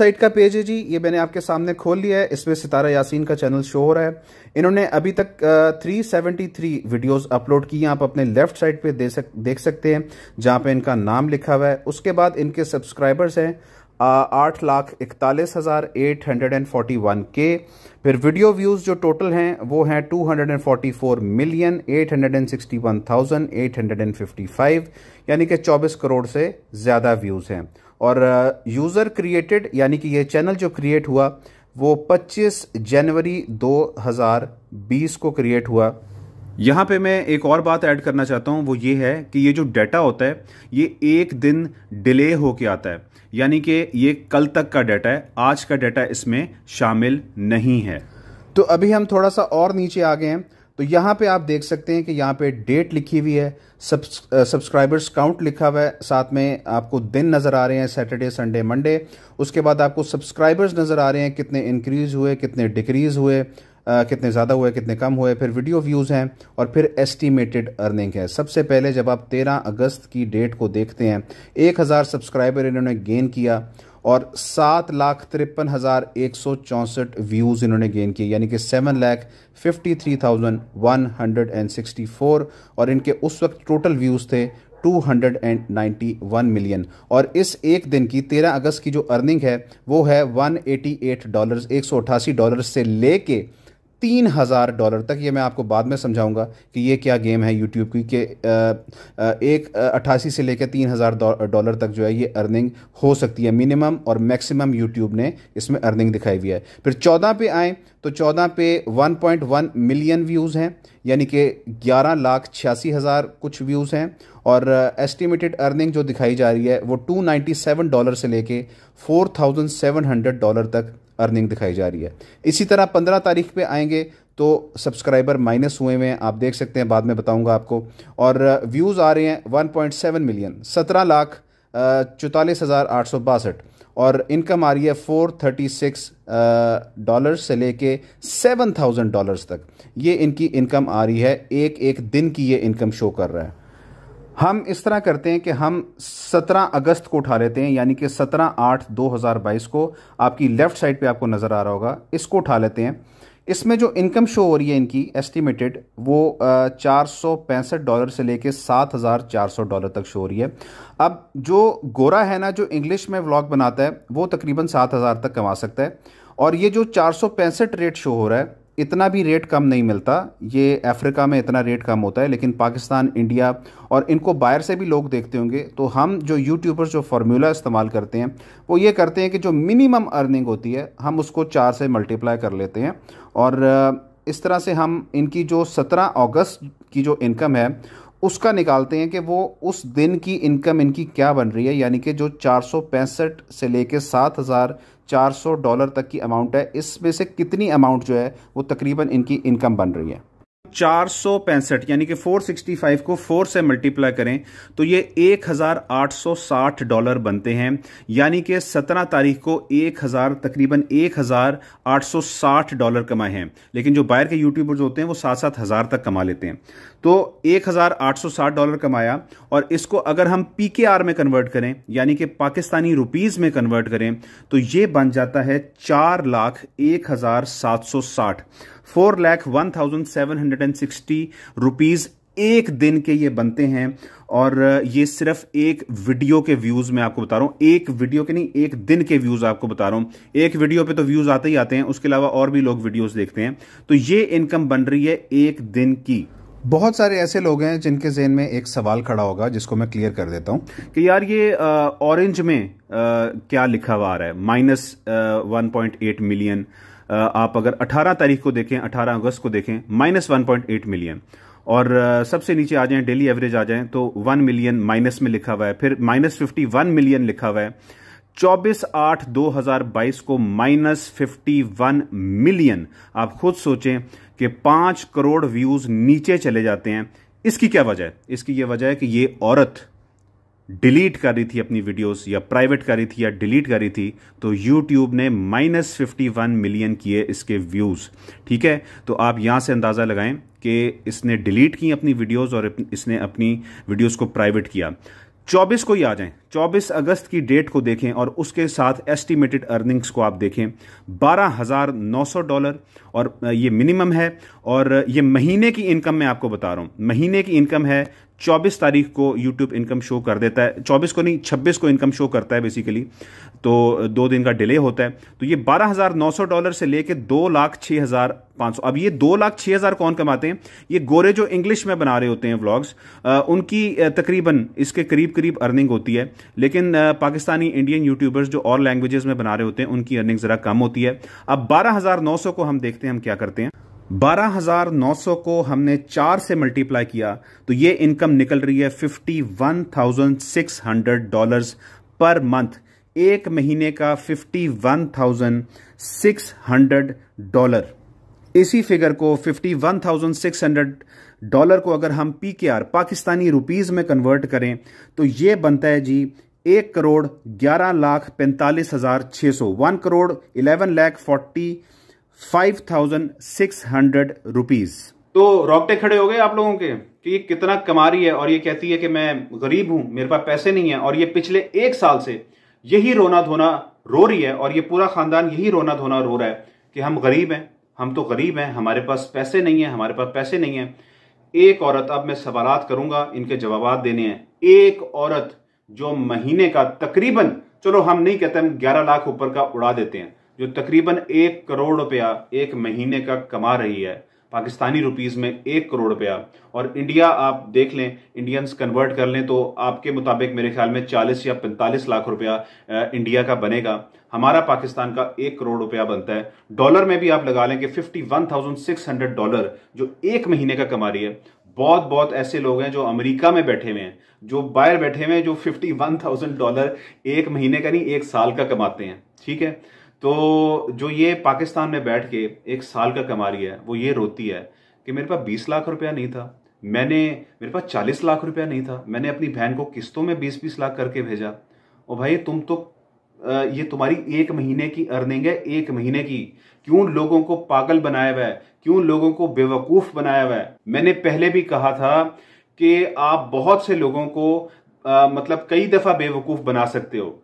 website का page है जी ये मैंने आपके सामने खोल लिया है इसमें सितारा यासीन का चैनल शो हो रहा है इन्होंने अभी तक three seventy three videos upload की आप अपने लेफ्ट साइड पे सक, देख सकते हैं जहां पे इनका नाम लिखा हुआ है उसके बाद इनके सब्सक्राइबर्स हैं आठ लाख इकतालीस हज़ार eight hundred and forty one के फिर वीडियो व्यूज़ जो टोटल हैं वो हैं two hundred and forty four million eight hundred and sixty one thousand eight hundred and fifty five यानी कि चौबीस करोड़ से ज़्यादा व्यूज़ हैं और यूज़र uh, क्रिएटेड यानी कि ये चैनल जो क्रिएट हुआ वो पच्चीस जनवरी दो हज़ार बीस को क्रिएट हुआ यहाँ पे मैं एक और बात ऐड करना चाहता हूँ वो ये है कि ये जो डाटा होता है ये एक दिन डिले होके आता है यानी कि ये कल तक का डाटा है आज का डाटा इसमें शामिल नहीं है तो अभी हम थोड़ा सा और नीचे आ गए हैं तो यहाँ पे आप देख सकते हैं कि यहाँ पे डेट लिखी हुई है सब्सक्राइबर्स काउंट लिखा हुआ है साथ में आपको दिन नज़र आ रहे हैं सैटरडे संडे मंडे उसके बाद आपको सब्सक्राइबर्स नज़र आ रहे हैं कितने इंक्रीज़ हुए कितने डिक्रीज़ हुए कितने ज़्यादा हुए कितने कम हुए फिर वीडियो व्यूज़ हैं और फिर एस्टिमेटेड अर्निंग है सबसे पहले जब आप 13 अगस्त की डेट को देखते हैं 1000 सब्सक्राइबर इन्होंने गेन किया और सात लाख तिरपन हज़ार एक सौ चौंसठ व्यूज़ इन्होंने गेन किए यानी कि seven lakh fifty three thousand one hundred and sixty four और इनके उस वक्त टोटल व्यूज़ थे two hundred and ninety one million और इस एक दिन की तेरह अगस्त की जो अर्निंग है वो है वन एटी एट डॉलर एक सौ डॉलर से लेके तीन हज़ार डॉलर तक ये मैं आपको बाद में समझाऊंगा कि ये क्या गेम है यूट्यूब की कि एक अट्ठासी से लेकर तीन हज़ार डॉलर तक जो है ये अर्निंग हो सकती है मिनिमम और मैक्सिमम यूट्यूब ने इसमें अर्निंग दिखाई हुई है फिर चौदह पे आए तो चौदह पे one point one million views हैं यानी कि ग्यारह लाख छियासी हज़ार कुछ व्यूज़ हैं और एस्टिमेटेड अर्निंग जो दिखाई जा रही है वो टू नाइन्टी सेवन डॉलर से लेके four thousand seven hundred dollar तक अर्निंग दिखाई जा रही है इसी तरह पंद्रह तारीख पे आएंगे तो सब्सक्राइबर माइनस हुए हुए हैं आप देख सकते हैं बाद में बताऊंगा आपको और व्यूज़ uh, आ रहे हैं 1.7 मिलियन सत्रह लाख uh, चौतालीस हज़ार आठ सौ बासठ और इनकम आ रही है फोर थर्टी सिक्स डॉलर से लेके सेवन थाउजेंड डॉलर्स तक ये इनकी इनकम आ रही है एक एक दिन की ये इनकम शो कर रहा है हम इस तरह करते हैं कि हम 17 अगस्त को उठा लेते हैं यानी कि 17 आठ 2022 को आपकी लेफ़्ट साइड पे आपको नज़र आ रहा होगा इसको उठा लेते हैं इसमें जो इनकम शो हो रही है इनकी एस्टिमेटेड वो चार डॉलर से लेके 7,400 डॉलर तक शो हो रही है अब जो गोरा है ना जो इंग्लिश में व्लॉग बनाता है वो तकरीबन 7,000 तक कमा सकता है और ये जो चार रेट शो हो रहा है इतना भी रेट कम नहीं मिलता ये अफ्रीका में इतना रेट कम होता है लेकिन पाकिस्तान इंडिया और इनको बाहर से भी लोग देखते होंगे तो हम जो यूट्यूबर्स जो फार्मूला इस्तेमाल करते हैं वो ये करते हैं कि जो मिनिमम अर्निंग होती है हम उसको चार से मल्टीप्लाई कर लेते हैं और इस तरह से हम इनकी जो सत्रह अगस्त की जो इनकम है उसका निकालते हैं कि वो उस दिन की इनकम इनकी क्या बन रही है यानी कि जो चार से लेके सात हज़ार चार सौ डॉलर तक की अमाउंट है इसमें से कितनी अमाउंट जो है वो तकरीबन इनकी इनकम बन रही है 465 यानी कि 465 को 4 से मल्टीप्लाई करें तो ये 1860 डॉलर बनते हैं यानी कि 17 तारीख को 1000 तकरीबन 1860 डॉलर कमाए हैं लेकिन जो बाहर के यूट्यूबर्स होते हैं वो सात सात हज़ार तक कमा लेते हैं तो 1860 डॉलर कमाया और इसको अगर हम पी में कन्वर्ट करें यानी कि पाकिस्तानी रुपीज़ में कन्वर्ट करें तो ये बन जाता है चार लाख एक हज़ार सात सौ साठ four lakh one thousand seven hundred and sixty rupees एक दिन के ये बनते हैं और ये सिर्फ एक वीडियो के व्यूज में आपको बता रहा हूं एक वीडियो के नहीं एक दिन के व्यूज आपको बता रहा हूं एक वीडियो पे तो व्यूज आते ही आते हैं उसके अलावा और भी लोग वीडियोस देखते हैं तो ये इनकम बन रही है एक दिन की बहुत सारे ऐसे लोग हैं जिनके जहन में एक सवाल खड़ा होगा जिसको मैं क्लियर कर देता हूं कि यार ये ऑरेंज में आ, क्या लिखा हुआ आ रहा है minus one point eight million आप अगर 18 तारीख को देखें 18 अगस्त को देखें माइनस वन मिलियन और सबसे नीचे आ जाएं डेली एवरेज आ जाएं तो 1 मिलियन माइनस में लिखा हुआ है फिर माइनस फिफ्टी मिलियन लिखा हुआ है चौबीस आठ दो हजार बाईस को माइनस फिफ्टी वन मिलियन आप खुद सोचें कि पांच करोड़ व्यूज नीचे चले जाते हैं इसकी क्या वजह है इसकी यह वजह है कि ये औरत डिलीट कर रही थी अपनी वीडियोस या प्राइवेट कर रही थी या डिलीट कर रही थी तो यूट्यूब ने माइनस फिफ्टी वन मिलियन किए इसके व्यूज़ ठीक है तो आप यहां से अंदाज़ा लगाएं कि इसने डिलीट की अपनी वीडियोस और इसने अपनी वीडियोस को प्राइवेट किया 24 को ही आ जाएं 24 अगस्त की डेट को देखें और उसके साथ एस्टिमेटेड अर्निंग्स को आप देखें 12,900 डॉलर और ये मिनिमम है और ये महीने की इनकम मैं आपको बता रहा हूँ महीने की इनकम है चौबीस तारीख को यूट्यूब इनकम शो कर देता है चौबीस को नहीं छब्बीस को इनकम शो करता है बेसिकली तो दो दिन का डिले होता है तो ये बारह हजार नौ सौ डॉलर से लेके दो लाख छः हज़ार पाँच सौ अब ये दो लाख छः हज़ार कौन कमाते हैं ये गोरे जो इंग्लिश में बना रहे होते हैं व्लॉग्स उनकी तकरीबन इसके करीब करीब अर्निंग होती है लेकिन पाकिस्तानी इंडियन यूट्यूबर्स जो और लैंग्वेजेस में बना रहे होते हैं उनकी अर्निंग ज़रा कम होती है अब बारह हजार नौ सौ को हम देखते हैं हम क्या करते हैं 12,900 को हमने चार से मल्टीप्लाई किया तो ये इनकम निकल रही है 51,600 डॉलर्स पर मंथ एक महीने का 51,600 डॉलर इसी फिगर को 51,600 डॉलर को अगर हम P K R Pakistani rupees में कन्वर्ट करें तो ये बनता है जी एक करोड़ ग्यारह लाख पैंतालीस हज़ार छह सौ one crore eleven lakh forty five thousand six hundred rupees तो रोकटे खड़े हो गए आप लोगों के कि ये कितना कमा रही है और ये कहती है कि मैं गरीब हूं मेरे पास पैसे नहीं है और ये पिछले एक साल से यही रोना धोना रो रही है और ये पूरा खानदान यही रोना धोना रो रहा है कि हम गरीब हैं हम तो गरीब हैं हमारे पास पैसे नहीं है हमारे पास पैसे नहीं है एक औरत अब मैं सवाल करूंगा इनके जवाब देने हैं एक औरत जो महीने का तकरीबन चलो हम नहीं कहते हम ग्यारह लाख ऊपर का उड़ा देते हैं जो तकरीबन एक करोड़ रुपया एक महीने का कमा रही है पाकिस्तानी रुपीस में एक करोड़ रुपया और इंडिया आप देख लें इंडियंस कन्वर्ट कर लें तो आपके मुताबिक मेरे ख्याल में 40 या 45 लाख रुपया इंडिया का बनेगा हमारा पाकिस्तान का एक करोड़ रुपया बनता है डॉलर में भी आप लगा लें कि 51,600 डॉलर जो एक महीने का कमा रही है बहुत बहुत ऐसे लोग हैं जो अमेरिका में बैठे हुए हैं जो बाहर बैठे हुए हैं जो 51,000 डॉलर एक महीने का नहीं एक साल का कमाते हैं ठीक है तो जो ये पाकिस्तान में बैठ के एक साल का कमा रही है वो ये रोती है कि मेरे पास बीस लाख रुपया नहीं था मैंने मेरे पास चालीस लाख रुपया नहीं था मैंने अपनी बहन को किस्तों में बीस बीस लाख करके भेजा और भाई तुम तो ये तुम्हारी एक महीने की अर्निंग है एक महीने की क्यों लोगों को पागल बनाया हुआ है क्यों लोगों को बेवकूफ बनाया हुआ है मैंने पहले भी कहा था कि आप बहुत से लोगों को आ, मतलब कई दफा बेवकूफ बना सकते हो